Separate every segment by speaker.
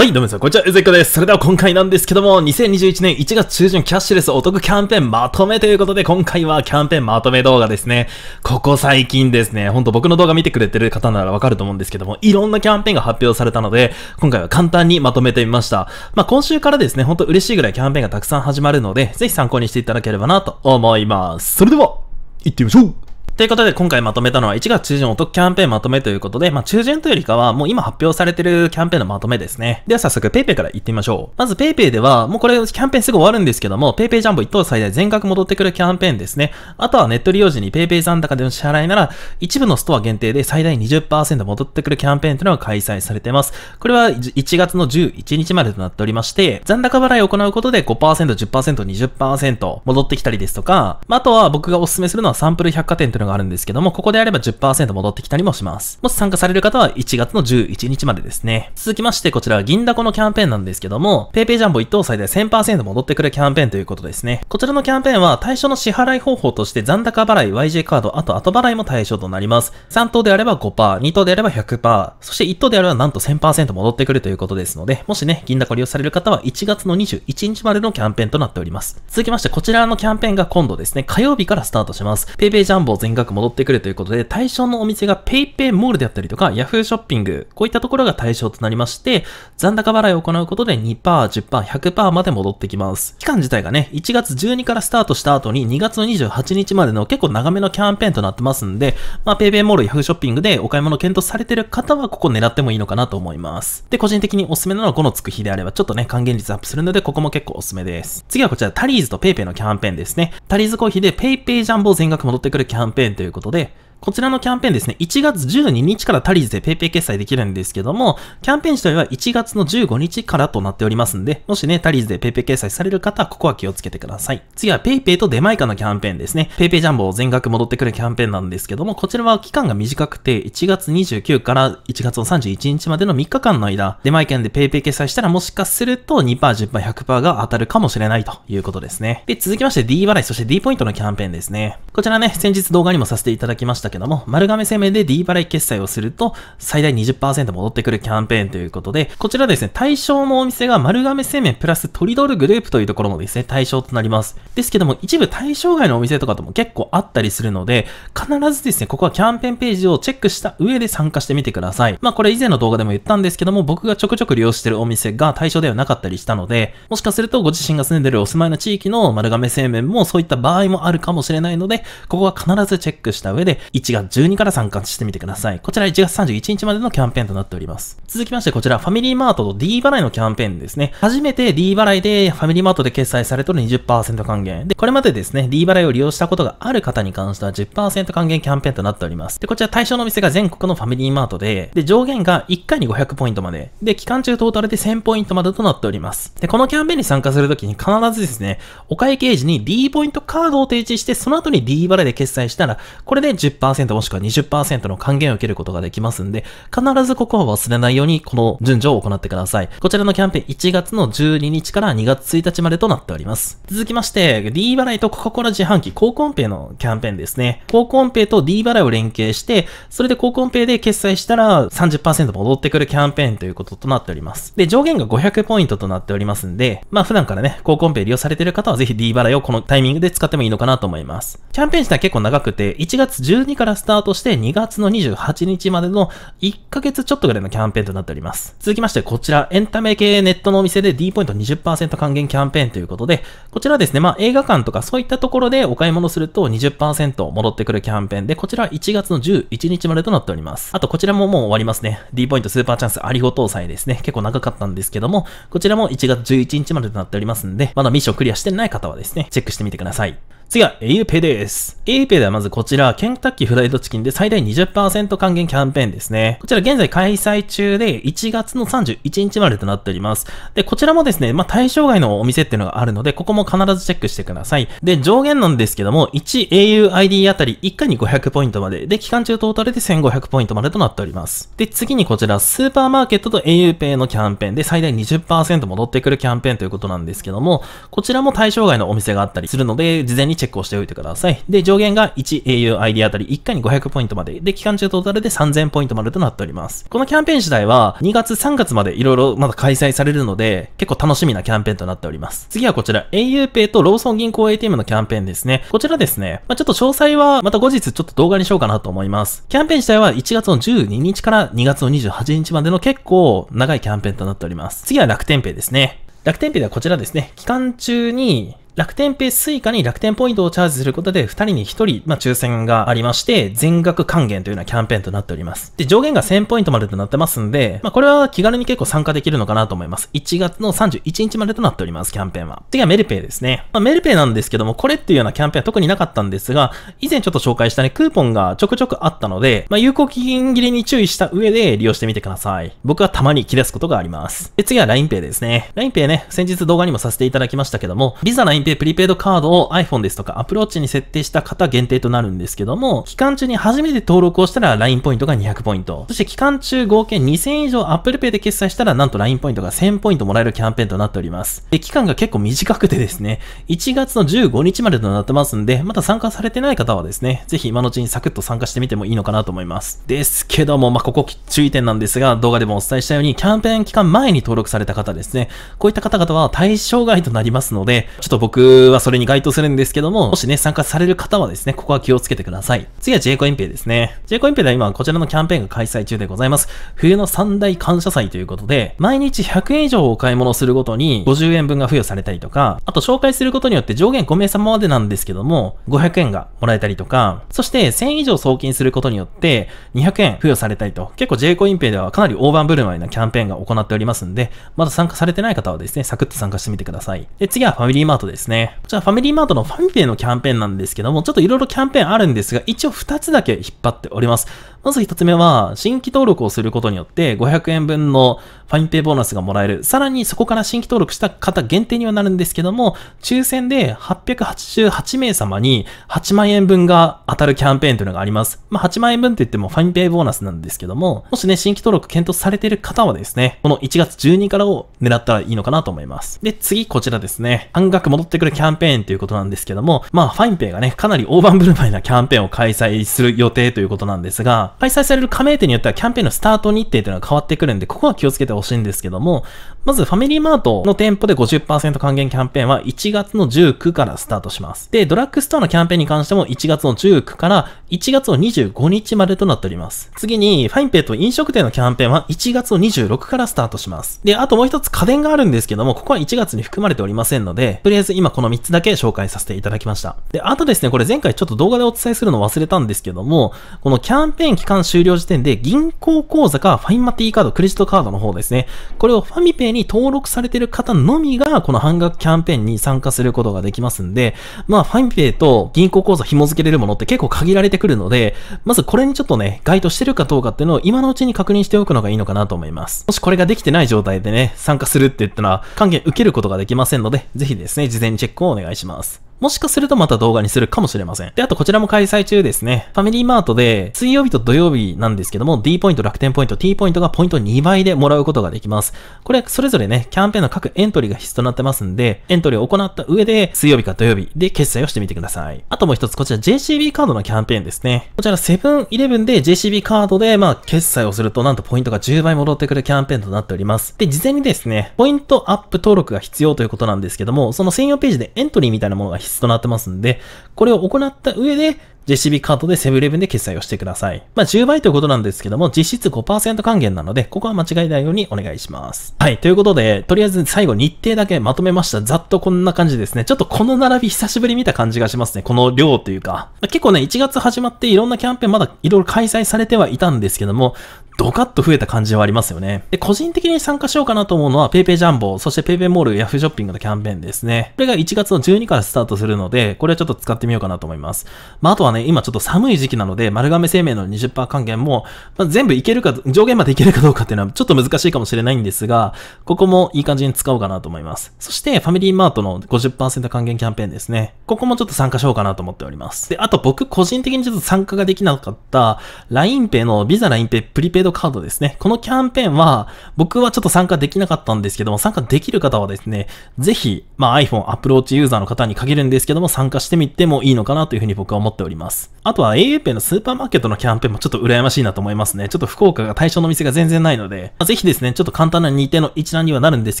Speaker 1: はい、どうも皆さん、こんにちは、ゆずいこです。それでは今回なんですけども、2021年1月中旬キャッシュレスお得キャンペーンまとめということで、今回はキャンペーンまとめ動画ですね。ここ最近ですね、ほんと僕の動画見てくれてる方ならわかると思うんですけども、いろんなキャンペーンが発表されたので、今回は簡単にまとめてみました。まあ、今週からですね、ほんと嬉しいぐらいキャンペーンがたくさん始まるので、ぜひ参考にしていただければなと思います。それでは、行ってみましょうということで、今回まとめたのは1月中旬お得キャンペーンまとめということで、まあ中旬というよりかは、もう今発表されてるキャンペーンのまとめですね。では早速 PayPay から行ってみましょう。まず PayPay では、もうこれキャンペーンすぐ終わるんですけども、PayPay ジャンボ1等最大全額戻ってくるキャンペーンですね。あとはネット利用時に PayPay 残高での支払いなら、一部のストア限定で最大20%戻ってくるキャンペーンというのが開催されてます。これは1月の11日までとなっておりまして、残高払いを行うことで5%、10%、20%戻ってきたりですとか、まあ、あとは僕がお勧めするのはサンプル百貨店というのががあるんですけども、ここであれば10%戻ってきたりもします。もし参加される方は1月の11日までですね。続きまして、こちらは銀だこのキャンペーンなんですけども、PayPay ジャンボ1等債で1000%戻ってくるキャンペーンということですね。こちらのキャンペーンは対象の支払い方法として残高払い、YJ カード、あと後払いも対象となります。3等であれば5%、2等であれば100%、そして1等であればなんと1000%戻ってくるということですので、もしね、銀だこ利用される方は1月の21日までのキャンペーンとなっております。続きまして、こちらのキャンペーンが今度ですね、火曜日からスタートします。PayPay ジャンボ全全額戻ってくるということで、対象のお店が PayPay モールであったりとか Yahoo ショッピング、こういったところが対象となりまして、残高払いを行うことで2%、10%、100%まで戻ってきます。期間自体がね、1月12からスタートした後に2月の28日までの結構長めのキャンペーンとなってますんで、まあ PayPay モール、Yahoo ショッピングでお買い物検討されてる方はここ狙ってもいいのかなと思います。で、個人的におすすめなのは5のつく日であればちょっとね、還元率アップするので、ここも結構おすすめです。次はこちら、タリーズと PayPay のキャンペーンですね。タリーズコーヒーで PayPay ジャンボ全額戻ってくるキャンペーンペーンということで、こちらのキャンペーンですね、1月12日からタリーズで PayPay 決済できるんですけども、キャンペーン自体は1月の15日からとなっておりますんで、もしね、タリーズで PayPay 決済される方は、ここは気をつけてください。次は PayPay とデマイカのキャンペーンですね。PayPay ジャンボを全額戻ってくるキャンペーンなんですけども、こちらは期間が短くて、1月29から1月の31日までの3日間の間、デマイカで PayPay 決済したらもしかすると2%、10%、100%が当たるかもしれないということですね。で、続きまして D 払い、そして D ポイントのキャンペーンですね。こちらね、先日動画にもさせていただきましたけども、丸亀製麺で D 払い決済をすると、最大20%戻ってくるキャンペーンということで、こちらですね、対象のお店が丸亀製麺プラストリドルグループというところもですね、対象となります。ですけども、一部対象外のお店とかとも結構あったりするので、必ずですね、ここはキャンペーンページをチェックした上で参加してみてください。まあこれ以前の動画でも言ったんですけども、僕がちょくちょく利用してるお店が対象ではなかったりしたので、もしかするとご自身が住んでるお住まいの地域の丸亀製麺もそういった場合もあるかもしれないので、ここは必ずチェックした上で、1月12から参加してみてください。こちら1月31日までのキャンペーンとなっております。続きましてこちら、ファミリーマートと D 払いのキャンペーンですね。初めて D 払いでファミリーマートで決済されとる20%還元。で、これまでですね、D 払いを利用したことがある方に関しては10%還元キャンペーンとなっております。で、こちら対象のお店が全国のファミリーマートで、で、上限が1回に500ポイントまで、で、期間中トータルで1000ポイントまでとなっております。で、このキャンペーンに参加するときに必ずですね、お会計時に D ポイントカードを提示して、その後に D 払いで決済したら、これで10% 10%もしくは20%の還元を受けることができますんで、必ずここは忘れないように、この順序を行ってください。こちらのキャンペーン1月の12日から2月1日までとなっております。続きまして、D 払いとコカ・コーラ自販機、高コンペのキャンペーンですね。高コンペと D 払いを連携して、それで高コンペで決済したら30%戻ってくるキャンペーンということとなっております。で、上限が500ポイントとなっておりますんで、まあ普段からね、高コンペ利用されている方はぜひ D 払いをこのタイミングで使ってもいいのかなと思います。キャンペーン自体結構長くて、1月12からスタートして2月の28日までの1ヶ月ちょっとぐらいのキャンペーンとなっております。続きましてこちら、エンタメ系ネットのお店で D ポイント20%還元キャンペーンということで、こちらですね、まあ映画館とかそういったところでお買い物すると20%戻ってくるキャンペーンで、こちら1月の11日までとなっております。あとこちらももう終わりますね。D ポイントスーパーチャンスありご搭載ですね。結構長かったんですけども、こちらも1月11日までとなっておりますんで、まだミッションクリアしてない方はですね、チェックしてみてください。次は AUPay です。AUPay ではまずこちら、ケンタッキーフライドチキンで最大20%還元キャンペーンですね。こちら現在開催中で1月の31日までとなっております。で、こちらもですね、まあ、対象外のお店っていうのがあるので、ここも必ずチェックしてください。で、上限なんですけども、1AUID あたり1回に500ポイントまで、で、期間中トータルで1500ポイントまでとなっております。で、次にこちら、スーパーマーケットと AUPay のキャンペーンで最大20%戻ってくるキャンペーンということなんですけども、こちらも対象外のお店があったりするので、事前にチェックをしておいてください。で、上限が 1AUID あたり1回に500ポイントまで、で、期間中トータルで3000ポイントまでとなっております。このキャンペーン次第は、2月3月までいろいろまだ開催されるので、結構楽しみなキャンペーンとなっております。次はこちら、auPay とローソン銀行 ATM のキャンペーンですね。こちらですね、まあ、ちょっと詳細はまた後日ちょっと動画にしようかなと思います。キャンペーン自体は1月の12日から2月の28日までの結構長いキャンペーンとなっております。次は楽天ペイですね。楽天ペイではこちらですね、期間中に楽天ペイスイカに楽天ポイントをチャージすることで、2人に1人、まあ、抽選がありまして、全額還元というようなキャンペーンとなっております。で、上限が1000ポイントまでとなってますんで、まあ、これは気軽に結構参加できるのかなと思います。1月の31日までとなっております、キャンペーンは。次はメルペイですね。まあ、メルペイなんですけども、これっていうようなキャンペーンは特になかったんですが、以前ちょっと紹介したね、クーポンがちょくちょくあったので、まあ、有効期限切れに注意した上で利用してみてください。僕はたまに切り出すことがあります。で、次は LINEPay ですね。LINEPay ね、先日動画にもさせていただきましたけども、ビザ l i インでプリペイドカードを iPhone ですとか Apple Watch に設定した方限定となるんですけども、期間中に初めて登録をしたら LINE ポイントが200ポイント。そして期間中合計2000以上 Apple Pay で決済したらなんと LINE ポイントが1000ポイントもらえるキャンペーンとなっております。で、期間が結構短くてですね、1月の15日までとなってますんで、まだ参加されてない方はですね、ぜひ今のうちにサクッと参加してみてもいいのかなと思います。ですけども、まあ、ここ注意点なんですが、動画でもお伝えしたように、キャンペーン期間前に登録された方ですね、こういった方々は対象外となりますので、ちょっと僕僕はそれに該当するんですけども、もしね、参加される方はですね、ここは気をつけてください。次は J コインペイですね。J コインペイでは今、こちらのキャンペーンが開催中でございます。冬の三大感謝祭ということで、毎日100円以上お買い物するごとに、50円分が付与されたりとか、あと紹介することによって上限5名様までなんですけども、500円がもらえたりとか、そして1000以上送金することによって、200円付与されたりと、結構 J コインペイではかなり大盤振る舞いなキャンペーンが行っておりますんで、まだ参加されてない方はですね、サクッと参加してみてください。で、次はファミリーマートです。ですね。こちらファミリーマートのファミペイのキャンペーンなんですけども、ちょっといろいろキャンペーンあるんですが、一応2つだけ引っ張っております。まず1つ目は、新規登録をすることによって500円分のファインペイボーナスがもらえる。さらにそこから新規登録した方限定にはなるんですけども、抽選で888名様に8万円分が当たるキャンペーンというのがあります。まあ、8万円分って言ってもファインペイボーナスなんですけども、もしね、新規登録検討されている方はですね、この1月12からを狙ったらいいのかなと思います。で、次こちらですね、半額戻ってくるキャンペーンということなんですけども、まあ、ファインペイがね、かなり大盤振る舞いなキャンペーンを開催する予定ということなんですが、開催される加盟店によってはキャンペーンのスタート日程というのが変わってくるんで、ここは気をつけてほほしいんですけども、まずファミリーマートの店舗で50%還元キャンペーンは1月の19からスタートします。で、ドラッグストアのキャンペーンに関しても1月の19から1月の25日までとなっております。次に、ファインペイと飲食店のキャンペーンは1月の26からスタートします。で、あともう一つ家電があるんですけども、ここは1月に含まれておりませんので、とりあえず今この3つだけ紹介させていただきました。で、あとですね、これ前回ちょっと動画でお伝えするの忘れたんですけども、このキャンペーン期間終了時点で銀行口座かファインマティーカード、クレジットカードの方ですですね。これをファミペイに登録されている方のみが、この半額キャンペーンに参加することができますんで、まあ、ファミペイと銀行口座紐付けれるものって結構限られてくるので、まずこれにちょっとね、該当してるかどうかっていうのを今のうちに確認しておくのがいいのかなと思います。もしこれができてない状態でね、参加するって言ったら、還元受けることができませんので、ぜひですね、事前にチェックをお願いします。もしかするとまた動画にするかもしれません。で、あとこちらも開催中ですね。ファミリーマートで、水曜日と土曜日なんですけども、D ポイント、楽天ポイント、T ポイントがポイント2倍でもらうことができます。これ、それぞれね、キャンペーンの各エントリーが必須となってますんで、エントリーを行った上で、水曜日か土曜日で決済をしてみてください。あともう一つ、こちら JCB カードのキャンペーンですね。こちらセブンイレブンで JCB カードで、まあ、決済をすると、なんとポイントが10倍戻ってくるキャンペーンとなっております。で、事前にですね、ポイントアップ登録が必要ということなんですけども、その専用ページでエントリーみたいなものが必必須となってますんで、これを行った上で、JCB カードでセブンイレブンで決済をしてください。まあ、10倍ということなんですけども、実質5%還元なので、ここは間違いないようにお願いします。はい、ということで、とりあえず最後日程だけまとめました。ざっとこんな感じですね。ちょっとこの並び久しぶり見た感じがしますね。この量というか。ま結構ね、1月始まっていろんなキャンペーンまだいろいろ開催されてはいたんですけども、ドカッと増えた感じはありますよね。で、個人的に参加しようかなと思うのは PayPay ジャンボ、そして PayPay モール、Yahoo ショッピングのキャンペーンですね。これが1月の12からスタートするので、これはちょっと使ってみようかなと思います。まあ、あとはね、今ちょっと寒い時期なので、丸亀生命の20%還元も、まあ、全部いけるか、上限までいけるかどうかっていうのはちょっと難しいかもしれないんですが、ここもいい感じに使おうかなと思います。そして、ファミリーマートの50%還元キャンペーンですね。ここもちょっと参加しようかなと思っております。で、あと僕個人的にちょっと参加ができなかった、LINEPay の Visa LINEPay プリペイドドカードですね。このキャンペーンは、僕はちょっと参加できなかったんですけども、参加できる方はですね、ぜひ、まあ iPhone、アプローチユーザーの方に限るんですけども、参加してみてもいいのかなというふうに僕は思っております。あとは auPay のスーパーマーケットのキャンペーンもちょっと羨ましいなと思いますね。ちょっと福岡が対象の店が全然ないので、まあ、ぜひですね、ちょっと簡単な日程の一覧にはなるんです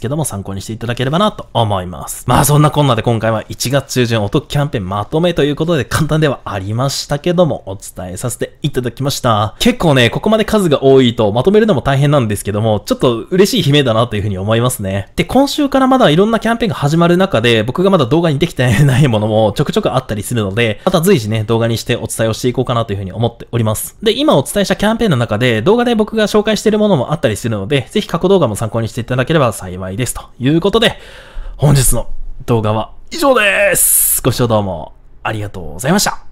Speaker 1: けども、参考にしていただければなと思います。まあそんなこんなで今回は1月中旬お得キャンペーンまとめということで、簡単ではありましたけども、お伝えさせていただきました。結構ね、ここまで数が多い多いとまとめるのも大変なんですけども、ちょっと嬉しい悲鳴だなというふうに思いますね。で、今週からまだいろんなキャンペーンが始まる中で、僕がまだ動画にできてないものもちょくちょくあったりするので、また随時ね、動画にしてお伝えをしていこうかなというふうに思っております。で、今お伝えしたキャンペーンの中で、動画で僕が紹介しているものもあったりするので、ぜひ過去動画も参考にしていただければ幸いです。ということで、本日の動画は以上ですご視聴どうもありがとうございました。